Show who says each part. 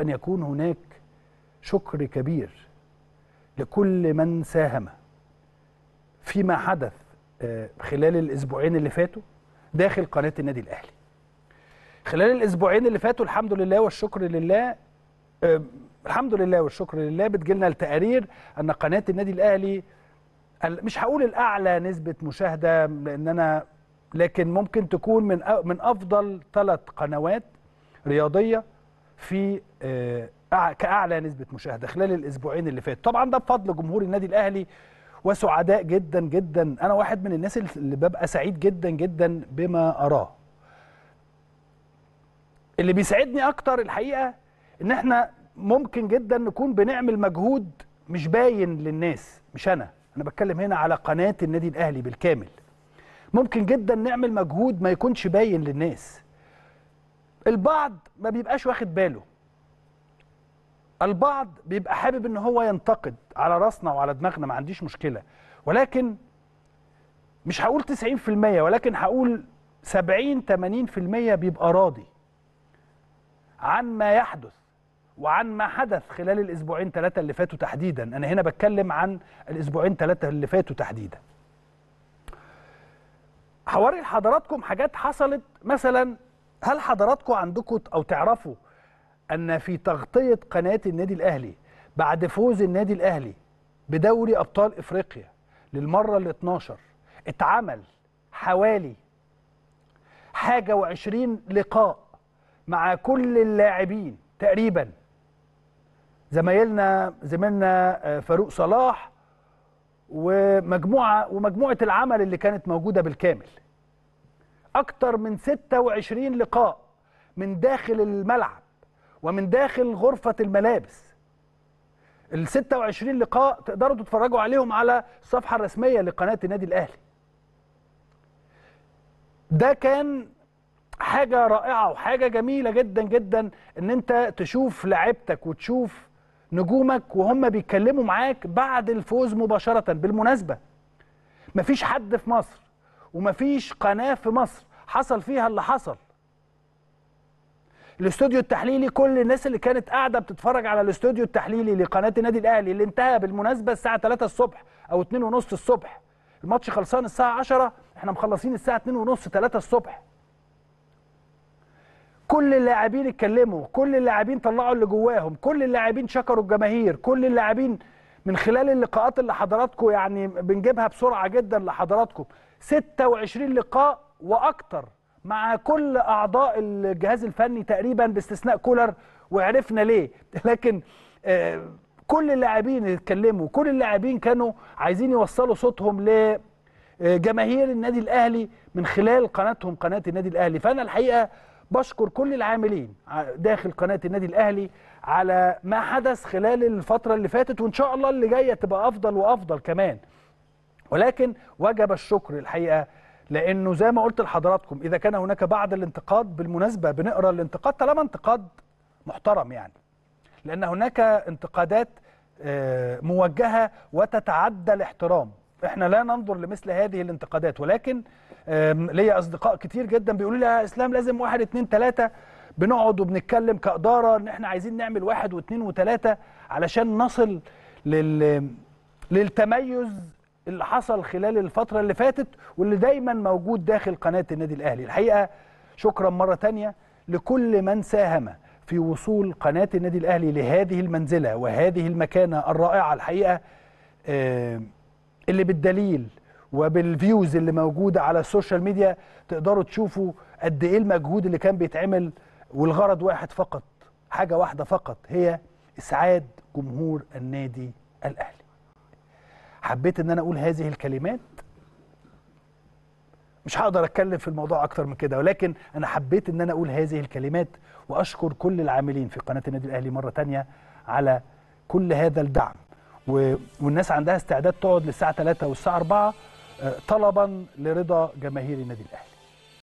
Speaker 1: أن يكون هناك شكر كبير لكل من ساهم فيما حدث آه، خلال الأسبوعين اللي فاتوا داخل قناة النادي الأهلي خلال الأسبوعين اللي فاتوا الحمد لله والشكر لله آه، الحمد لله والشكر لله بتجيلنا التقارير أن قناة النادي الأهلي مش هقول الأعلى نسبة مشاهدة لأن أنا لكن ممكن تكون من من أفضل ثلاث قنوات رياضية في آه، كاعلى نسبه مشاهده خلال الاسبوعين اللي فاتوا طبعا ده بفضل جمهور النادي الاهلي وسعداء جدا جدا انا واحد من الناس اللي ببقى سعيد جدا جدا بما اراه اللي بيسعدني اكتر الحقيقه ان احنا ممكن جدا نكون بنعمل مجهود مش باين للناس مش انا انا بتكلم هنا على قناه النادي الاهلي بالكامل ممكن جدا نعمل مجهود ما يكونش باين للناس البعض ما بيبقاش واخد باله البعض بيبقى حابب ان هو ينتقد على راسنا وعلى دماغنا ما عنديش مشكله ولكن مش هقول 90% ولكن هقول 70 80% بيبقى راضي عن ما يحدث وعن ما حدث خلال الاسبوعين ثلاثه اللي فاتوا تحديدا انا هنا بتكلم عن الاسبوعين ثلاثه اللي فاتوا تحديدا هوري لحضراتكم حاجات حصلت مثلا هل حضراتكم عندكم او تعرفوا ان في تغطيه قناه النادي الاهلي بعد فوز النادي الاهلي بدوري ابطال افريقيا للمره ال 12 اتعمل حوالي حاجه وعشرين لقاء مع كل اللاعبين تقريبا زمايلنا زميلنا آه، فاروق صلاح ومجموعه ومجموعه العمل اللي كانت موجوده بالكامل اكتر من 26 لقاء من داخل الملعب ومن داخل غرفه الملابس ال 26 لقاء تقدروا تتفرجوا عليهم على الصفحه الرسميه لقناه النادي الاهلي ده كان حاجه رائعه وحاجه جميله جدا جدا ان انت تشوف لعبتك وتشوف نجومك وهم بيتكلموا معاك بعد الفوز مباشره بالمناسبه مفيش حد في مصر ومفيش قناه في مصر حصل فيها اللي حصل الاستوديو التحليلي كل الناس اللي كانت قاعده بتتفرج على الاستوديو التحليلي لقناه النادي الاهلي اللي انتهى بالمناسبه الساعه 3 الصبح او 2 ونص الصبح الماتش خلصان الساعه 10 احنا مخلصين الساعه 2 ونص 3 الصبح كل اللاعبين اتكلموا كل اللاعبين طلعوا اللي جواهم كل اللاعبين شكروا الجماهير كل اللاعبين من خلال اللقاءات اللي حضراتكم يعني بنجيبها بسرعه جدا لحضراتكم 26 لقاء واكتر مع كل اعضاء الجهاز الفني تقريبا باستثناء كولر وعرفنا ليه لكن آه، كل اللاعبين اتكلموا كل اللاعبين كانوا عايزين يوصلوا صوتهم لجماهير آه، النادي الاهلي من خلال قناتهم قناه النادي الاهلي فانا الحقيقه بشكر كل العاملين داخل قناه النادي الاهلي على ما حدث خلال الفتره اللي فاتت وان شاء الله اللي جايه تبقى افضل وافضل كمان ولكن وجب الشكر الحقيقه لانه زي ما قلت لحضراتكم اذا كان هناك بعض الانتقاد بالمناسبه بنقرا الانتقاد طالما انتقاد محترم يعني لان هناك انتقادات آه، موجهه وتتعدى الاحترام احنا لا ننظر لمثل هذه الانتقادات ولكن ليا اصدقاء كتير جدا بيقولوا لي يا اسلام لازم واحد اتنين ثلاثة بنقعد وبنتكلم كاداره ان احنا عايزين نعمل واحد واتنين وثلاثة علشان نصل لل للتميز اللي حصل خلال الفترة اللي فاتت واللي دايما موجود داخل قناة النادي الأهلي الحقيقة شكرا مرة تانية لكل من ساهم في وصول قناة النادي الأهلي لهذه المنزلة وهذه المكانة الرائعة الحقيقة آه، اللي بالدليل وبالفيوز اللي موجودة على السوشيال ميديا تقدروا تشوفوا قد إيه المجهود اللي كان بيتعمل والغرض واحد فقط حاجة واحدة فقط هي إسعاد جمهور النادي الأهلي حبيت ان انا اقول هذه الكلمات مش هقدر اتكلم في الموضوع اكتر من كده ولكن انا حبيت ان انا اقول هذه الكلمات واشكر كل العاملين في قناه النادي الاهلي مره تانية على كل هذا الدعم و... والناس عندها استعداد تقعد للساعه 3 والساعه 4 آه، طلبا لرضا جماهير النادي الاهلي